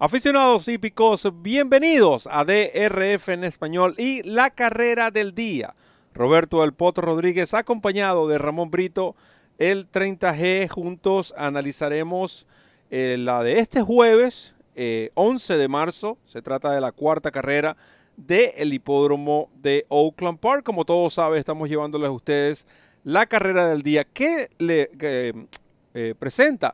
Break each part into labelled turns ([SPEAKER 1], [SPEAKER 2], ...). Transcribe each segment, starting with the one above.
[SPEAKER 1] Aficionados hípicos, bienvenidos a DRF en español y la carrera del día. Roberto del Poto Rodríguez acompañado de Ramón Brito, el 30G. Juntos analizaremos eh, la de este jueves, 11 eh, de marzo. Se trata de la cuarta carrera del hipódromo de Oakland Park. Como todos saben, estamos llevándoles a ustedes la carrera del día que le eh, presenta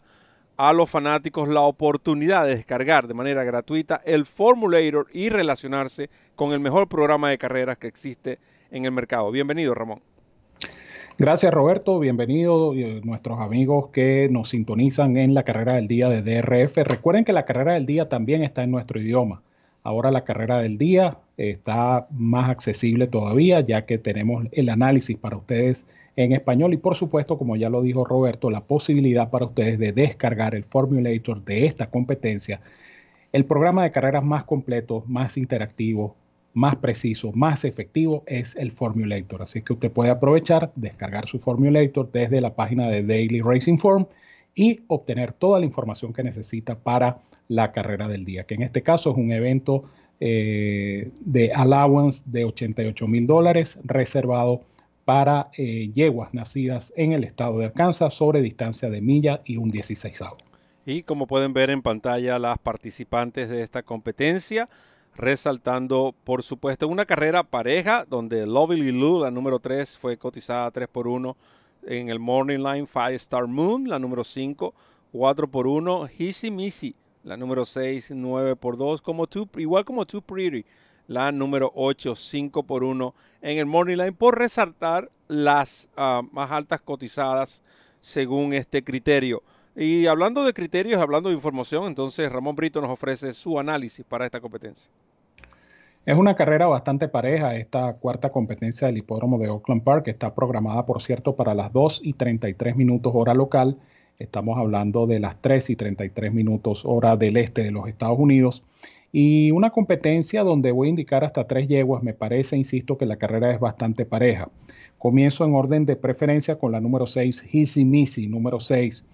[SPEAKER 1] a los fanáticos la oportunidad de descargar de manera gratuita el Formulator y relacionarse con el mejor programa de carreras que existe en el mercado. Bienvenido, Ramón.
[SPEAKER 2] Gracias, Roberto. Bienvenido eh, nuestros amigos que nos sintonizan en la carrera del día de DRF. Recuerden que la carrera del día también está en nuestro idioma Ahora la carrera del día está más accesible todavía, ya que tenemos el análisis para ustedes en español y por supuesto, como ya lo dijo Roberto, la posibilidad para ustedes de descargar el formulator de esta competencia, el programa de carreras más completo, más interactivo, más preciso, más efectivo es el formulator. Así que usted puede aprovechar, descargar su formulator desde la página de Daily Racing Form y obtener toda la información que necesita para la carrera del día, que en este caso es un evento eh, de allowance de 88 mil dólares reservado para eh, yeguas nacidas en el estado de Arkansas sobre distancia de milla y un 16 avo.
[SPEAKER 1] Y como pueden ver en pantalla, las participantes de esta competencia, resaltando por supuesto una carrera pareja donde Lovely Lou, la número 3, fue cotizada 3 por 1 en el Morning Line Five Star Moon, la número 5, 4 por 1, Hissy Missy, la número 6, 9 por 2, como two, igual como Too Pretty, la número 8, 5 por 1 en el Morning Line, por resaltar las ah, más altas cotizadas según este criterio. Y hablando de criterios, hablando de información, entonces Ramón Brito nos ofrece su análisis para esta competencia.
[SPEAKER 2] Es una carrera bastante pareja. Esta cuarta competencia del hipódromo de Oakland Park está programada, por cierto, para las 2 y 33 minutos hora local. Estamos hablando de las 3 y 33 minutos hora del este de los Estados Unidos. Y una competencia donde voy a indicar hasta tres yeguas, me parece, insisto, que la carrera es bastante pareja. Comienzo en orden de preferencia con la número 6, Hissy Missy, número 6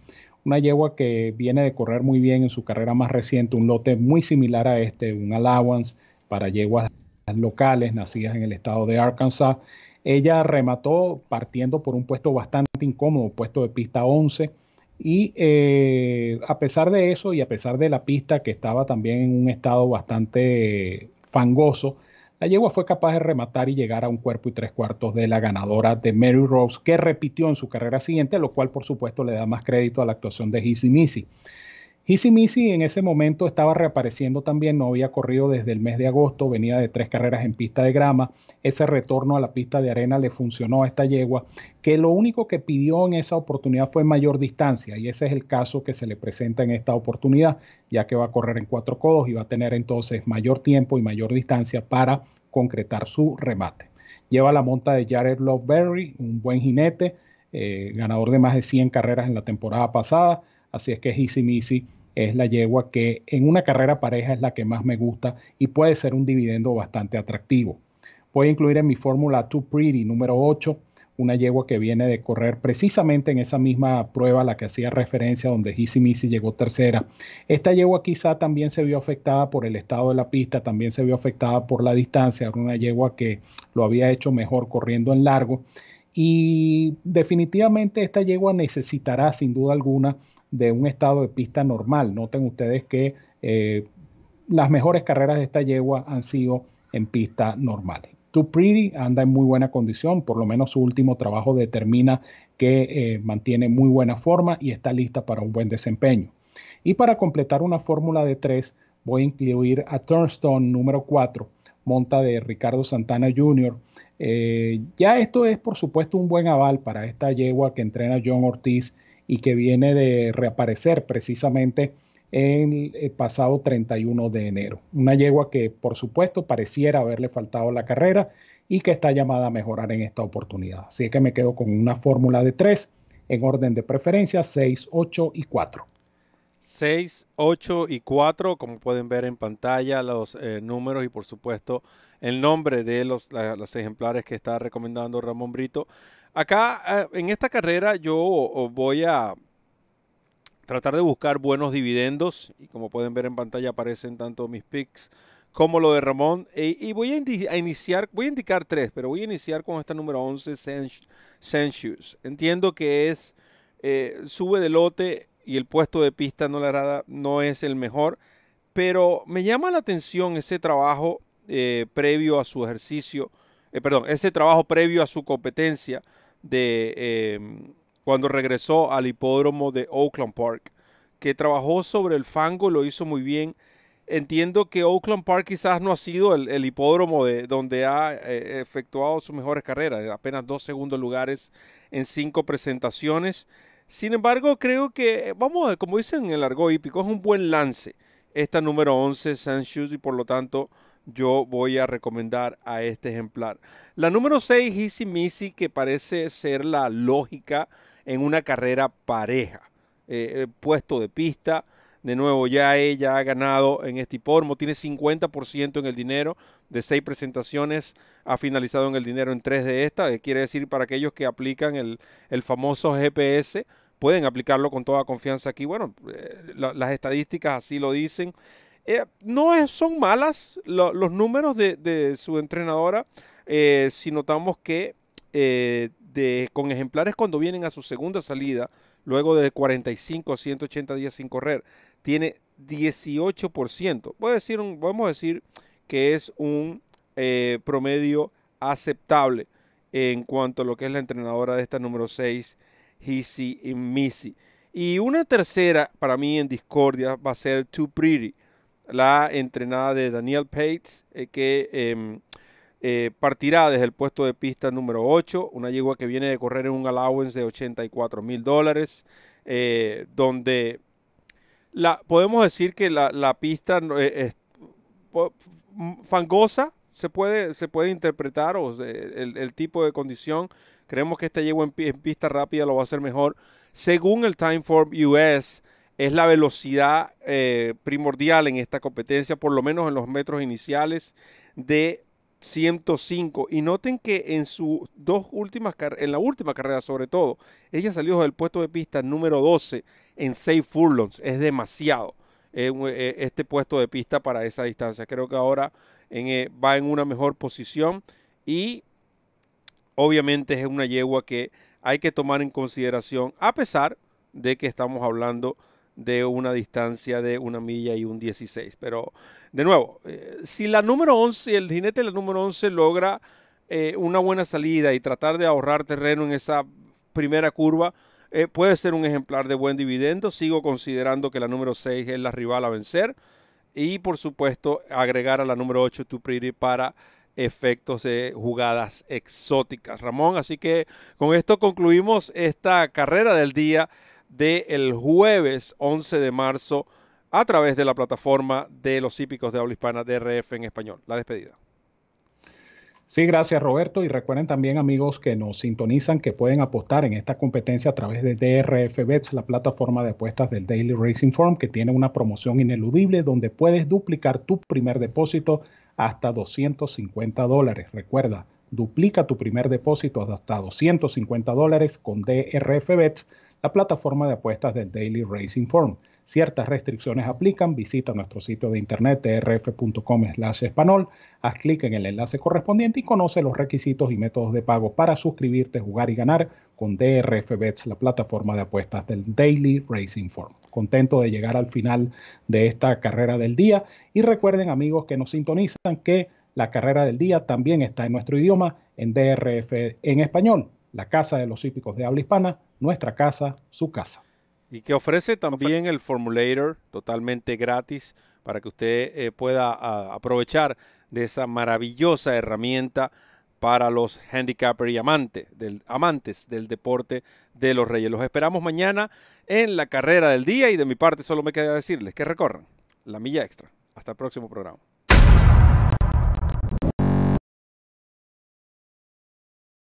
[SPEAKER 2] una yegua que viene de correr muy bien en su carrera más reciente, un lote muy similar a este, un allowance para yeguas locales nacidas en el estado de Arkansas. Ella remató partiendo por un puesto bastante incómodo, puesto de pista 11. Y eh, a pesar de eso y a pesar de la pista que estaba también en un estado bastante fangoso, la yegua fue capaz de rematar y llegar a un cuerpo y tres cuartos de la ganadora de Mary Rose, que repitió en su carrera siguiente, lo cual por supuesto le da más crédito a la actuación de Hissy Missy. Easy Missy en ese momento estaba reapareciendo también, no había corrido desde el mes de agosto, venía de tres carreras en pista de grama, ese retorno a la pista de arena le funcionó a esta yegua, que lo único que pidió en esa oportunidad fue mayor distancia y ese es el caso que se le presenta en esta oportunidad, ya que va a correr en cuatro codos y va a tener entonces mayor tiempo y mayor distancia para concretar su remate. Lleva la monta de Jared Loveberry, un buen jinete, eh, ganador de más de 100 carreras en la temporada pasada, así es que es Missy es la yegua que en una carrera pareja es la que más me gusta y puede ser un dividendo bastante atractivo. Voy a incluir en mi fórmula Too Pretty número 8, una yegua que viene de correr precisamente en esa misma prueba a la que hacía referencia donde Hissy Missy llegó tercera. Esta yegua quizá también se vio afectada por el estado de la pista, también se vio afectada por la distancia, era una yegua que lo había hecho mejor corriendo en largo y definitivamente esta yegua necesitará sin duda alguna de un estado de pista normal. Noten ustedes que eh, las mejores carreras de esta yegua han sido en pista normal. Too Pretty anda en muy buena condición, por lo menos su último trabajo determina que eh, mantiene muy buena forma y está lista para un buen desempeño. Y para completar una fórmula de tres, voy a incluir a Turnstone número 4, monta de Ricardo Santana Jr. Eh, ya esto es, por supuesto, un buen aval para esta yegua que entrena John Ortiz y que viene de reaparecer precisamente en el pasado 31 de enero. Una yegua que, por supuesto, pareciera haberle faltado la carrera y que está llamada a mejorar en esta oportunidad. Así que me quedo con una fórmula de tres en orden de preferencia, 6, 8 y 4.
[SPEAKER 1] 6, 8 y 4, como pueden ver en pantalla los eh, números y por supuesto el nombre de los, ejemplares que está recomendando Ramón Brito. Acá ah, en esta carrera yo voy a tratar de buscar buenos dividendos y como pueden ver en pantalla aparecen tanto mis picks como lo de Ramón e, y voy a, iniciar, voy a indicar tres, pero voy a iniciar con esta número 11, sensius Entiendo que es, eh, sube de lote y el puesto de pista no la no es el mejor. Pero me llama la atención ese trabajo eh, previo a su ejercicio, eh, perdón, ese trabajo previo a su competencia de em, cuando regresó al hipódromo de Oakland Park, que trabajó sobre el fango, lo hizo muy bien. Entiendo que Oakland Park quizás no ha sido el, hipódromo de, donde ha eh, efectuado sus mejores carreras, apenas dos segundos lugares en cinco presentaciones. Sin embargo, creo que, eh, vamos, como dicen en el argot hípico, es un buen lance. Esta número 11, Sanshu, y por lo tanto yo voy a recomendar a este ejemplar. La número 6, Easy Missy, que parece ser la lógica en una carrera pareja. Eh, eh, puesto de pista, de nuevo, ya ella ha ganado en este hipódromo, tiene 50% en el dinero, de seis presentaciones ha finalizado en el dinero en tres de estas, eh, quiere decir para aquellos que aplican el, el famoso GPS, pueden aplicarlo con toda confianza aquí. Bueno, eh, las estadísticas así lo dicen. Eh, no son malas los números de, de su entrenadora si notamos que de, con ejemplares cuando vienen a su segunda salida, luego de 45 180 días sin correr, tiene 18%. Voy decir vamos a decir que es un eh, promedio aceptable en cuanto a lo que es la entrenadora de esta número 6, Hissy y Missy. Y una tercera para mí en discordia va a ser Too Pretty, la entrenada de Daniel Pates, eh, que em, eh, partirá desde el puesto de pista número 8, una yegua que viene de correr en un allowance de 84 mil dólares, eh, donde la, podemos decir que la, pista eh, es, mm, fangosa, se puede, se puede interpretar o el, tipo de condición. Creemos que esta yegua en, pista rápida lo va a hacer mejor. Según el Timeform US, es la velocidad primordial en esta competencia, por lo menos en los metros iniciales de 105. Y noten que en sus dos últimas en la última carrera, sobre todo, ella salió del puesto de pista número 12 en 6 furlongs. Es demasiado eh, eh, este puesto de pista para esa distancia. Creo que ahora eh, va en una mejor posición y obviamente es una yegua que hay que tomar en consideración, a pesar de que estamos hablando de de una distancia de una milla y un 16. Pero, de nuevo, eh, si la número 11, el jinete de la número 11 logra eh, una buena salida y tratar de ahorrar terreno en esa primera curva, eh, puede ser un ejemplar de buen dividendo. Sigo considerando que la número 6 es la rival a vencer. Y, por supuesto, agregar a la número 8 tu Pretty para efectos de jugadas exóticas. Ramón, así que con esto concluimos esta carrera del día del jueves 11 de marzo a través de la plataforma de los hípicos de habla hispana DRF en español. La despedida.
[SPEAKER 2] Sí, gracias Roberto. Y recuerden también amigos que nos sintonizan que pueden apostar en esta competencia a través de DRF Bets, la plataforma de apuestas del Daily Racing Form, que tiene una promoción ineludible donde puedes duplicar tu primer depósito hasta 250 dólares. Recuerda, duplica tu primer depósito hasta 250 dólares con DRF Bets la plataforma de apuestas del Daily Racing Form. Ciertas restricciones aplican. Visita nuestro sitio de internet drf.com/español, haz clic en el enlace correspondiente y conoce los requisitos y métodos de pago para suscribirte, jugar y ganar con DRF Bets, la plataforma de apuestas del Daily Racing Form. Contento de llegar al final de esta carrera del día y recuerden amigos que nos sintonizan que la carrera del día también está en nuestro idioma en DRF en español la casa de los hípicos de habla hispana, nuestra casa, su casa.
[SPEAKER 1] Y que ofrece también el formulator totalmente gratis para que usted eh, pueda aprovechar de esa maravillosa herramienta para los handicappers y amantes del, amantes del deporte de los Reyes. Los esperamos mañana en la carrera del día y de mi parte solo me queda decirles que recorran la milla extra.
[SPEAKER 2] Hasta el próximo programa.